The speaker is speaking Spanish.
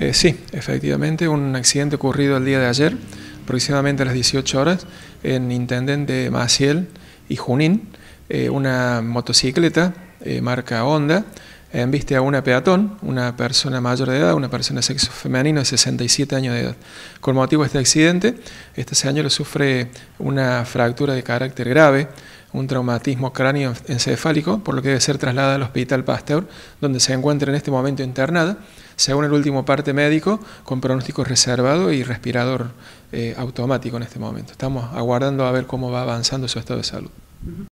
Eh, sí, efectivamente, un accidente ocurrido el día de ayer, aproximadamente a las 18 horas, en Intendente Maciel y Junín, eh, una motocicleta eh, marca Honda embiste a una peatón, una persona mayor de edad, una persona de sexo femenino de 67 años de edad. Con motivo de este accidente, este señor sufre una fractura de carácter grave un traumatismo encefálico, por lo que debe ser trasladada al Hospital Pasteur, donde se encuentra en este momento internada, según el último parte médico, con pronóstico reservado y respirador eh, automático en este momento. Estamos aguardando a ver cómo va avanzando su estado de salud.